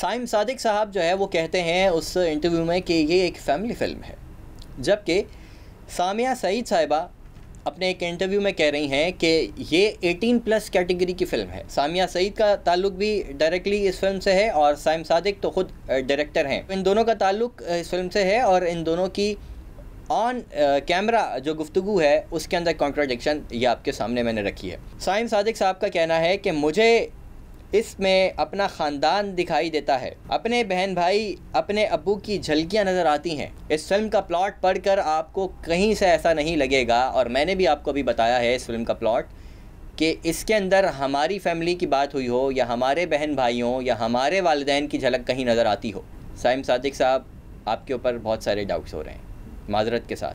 साइम सादिक साहब जो है वो कहते हैं उस इंटरव्यू में कि ये एक फैमिली फिल्म है जबकि सामिया सईद साहिबा अपने एक इंटरव्यू में कह रही हैं कि ये 18 प्लस कैटेगरी की फ़िल्म है सामिया सईद का ताल्लुक भी डायरेक्टली इस फिल्म से है और साइम सादिक तो ख़ुद डायरेक्टर हैं इन दोनों का ताल्लुक इस फिल्म से है और इन दोनों की ऑन कैमरा जो गुफ्तु है उसके अंदर कॉन्ट्राडिक्शन ये आपके सामने मैंने रखी है साइम सादिक साहब का कहना है कि मुझे इसमें अपना ख़ानदान दिखाई देता है अपने बहन भाई अपने अबू की झलकियाँ नज़र आती हैं इस फिल्म का प्लॉट पढ़कर आपको कहीं से ऐसा नहीं लगेगा और मैंने भी आपको अभी बताया है इस फिल्म का प्लॉट कि इसके अंदर हमारी फैमिली की बात हुई हो या हमारे बहन भाइयों या हमारे वालदेन की झलक कहीं नज़र आती हो साइम सादिक साहब आपके ऊपर बहुत सारे डाउट्स हो रहे हैं माजरत के साथ